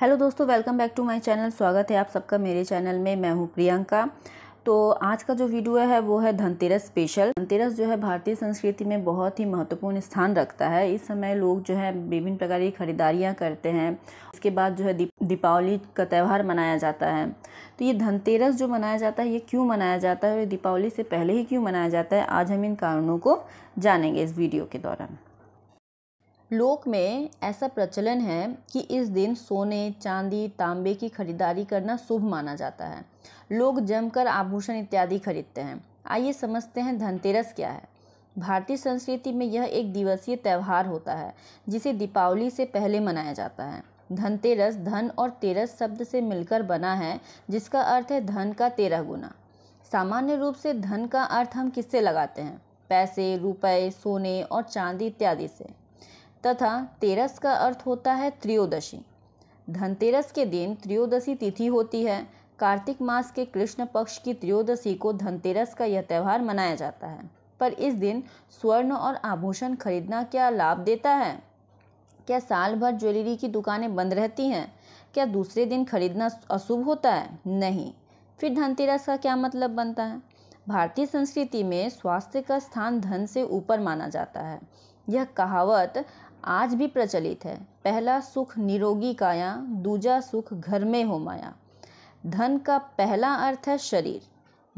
hello दोस्तों welcome back to my channel स्वागत है आप सबका मेरे चैनल में मैं हूँ प्रियंका तो आज का जो वीडियो है वो है धनतेरस स्पेशल धनतेरस जो है भारतीय संस्कृति में बहुत ही महत्वपूर्ण स्थान रखता है इस समय लोग जो है विभिन्न प्रकार की खरीदारियाँ करते हैं इसके बाद जो है दीपावली का त्यौहार मनाया जाता है तो ये धनतेरस जो मनाया जाता है ये क्यों मनाया जाता है और दीपावली से पहले ही क्यों मनाया जाता है आज हम इन कारणों को जानेंगे इस वीडियो के दौरान लोक में ऐसा प्रचलन है कि इस दिन सोने चांदी तांबे की खरीदारी करना शुभ माना जाता है लोग जमकर आभूषण इत्यादि खरीदते हैं आइए समझते हैं धनतेरस क्या है भारतीय संस्कृति में यह एक दिवसीय त्यौहार होता है जिसे दीपावली से पहले मनाया जाता है धनतेरस धन और तेरस शब्द से मिलकर बना है जिसका अर्थ है धन का तेरह गुना सामान्य रूप से धन का अर्थ हम किससे लगाते हैं पैसे रुपए सोने और चांदी इत्यादि से तथा तेरस का अर्थ होता है त्रियोदशी धनतेरस के दिन त्रियोदशी तिथि होती है कार्तिक मास के कृष्ण पक्ष की त्रियोदशी को धनतेरस का यह त्यौहार मनाया जाता है पर इस दिन स्वर्ण और आभूषण खरीदना क्या लाभ देता है क्या साल भर ज्वेलरी की दुकानें बंद रहती हैं क्या दूसरे दिन खरीदना अशुभ होता है नहीं फिर धनतेरस का क्या मतलब बनता है भारतीय संस्कृति में स्वास्थ्य का स्थान धन से ऊपर माना जाता है यह कहावत आज भी प्रचलित है पहला सुख निरोगी काया दूजा सुख घर में हो माया धन का पहला अर्थ है शरीर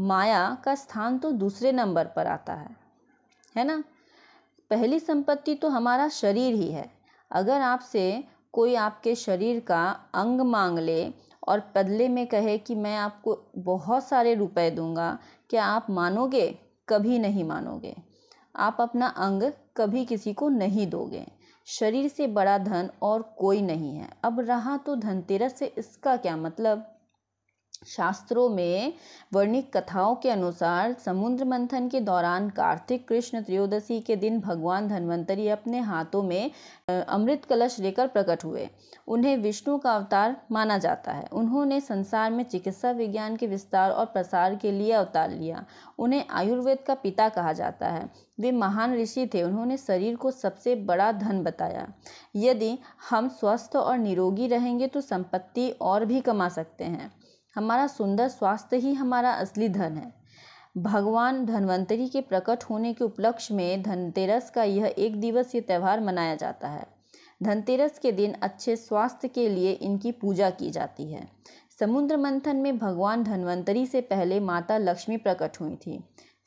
माया का स्थान तो दूसरे नंबर पर आता है है ना पहली संपत्ति तो हमारा शरीर ही है अगर आपसे कोई आपके शरीर का अंग मांग ले और बदले में कहे कि मैं आपको बहुत सारे रुपए दूंगा क्या आप मानोगे कभी नहीं मानोगे आप अपना अंग कभी किसी को नहीं दोगे शरीर से बड़ा धन और कोई नहीं है अब रहा तो धनतेरस से इसका क्या मतलब शास्त्रों में वर्णित कथाओं के अनुसार समुद्र मंथन के दौरान कार्तिक कृष्ण त्रयोदशी के दिन भगवान धन्वंतरी अपने हाथों में अमृत कलश लेकर प्रकट हुए उन्हें विष्णु का अवतार माना जाता है उन्होंने संसार में चिकित्सा विज्ञान के विस्तार और प्रसार के लिए अवतार लिया उन्हें आयुर्वेद का पिता कहा जाता है वे महान ऋषि थे उन्होंने शरीर को सबसे बड़ा धन बताया यदि हम स्वस्थ और निरोगी रहेंगे तो संपत्ति और भी कमा सकते हैं हमारा सुंदर स्वास्थ्य ही हमारा असली धन है भगवान धन्वंतरी के प्रकट होने के उपलक्ष्य में धनतेरस का यह एक दिवसीय त्यौहार मनाया जाता है धनतेरस के दिन अच्छे स्वास्थ्य के लिए इनकी पूजा की जाती है समुद्र मंथन में भगवान धन्वंतरी से पहले माता लक्ष्मी प्रकट हुई थी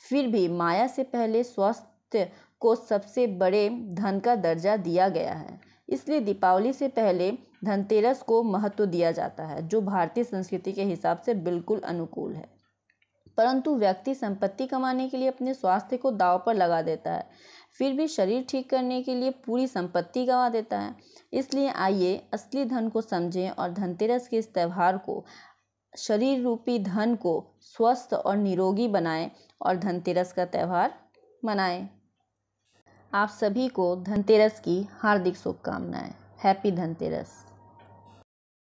फिर भी माया से पहले स्वास्थ्य को सबसे बड़े धन का दर्जा दिया गया है इसलिए दीपावली से पहले धनतेरस को महत्व दिया जाता है जो भारतीय संस्कृति के हिसाब से बिल्कुल अनुकूल है परंतु व्यक्ति संपत्ति कमाने के लिए अपने स्वास्थ्य को दाव पर लगा देता है फिर भी शरीर ठीक करने के लिए पूरी संपत्ति गवा देता है इसलिए आइए असली धन को समझें और धनतेरस के इस त्यौहार को शरीर रूपी धन को स्वस्थ और निरोगी बनाएं और धनतेरस का त्यौहार मनाएं आप सभी को धनतेरस की हार्दिक शुभकामनाएं हैप्पी धनतेरस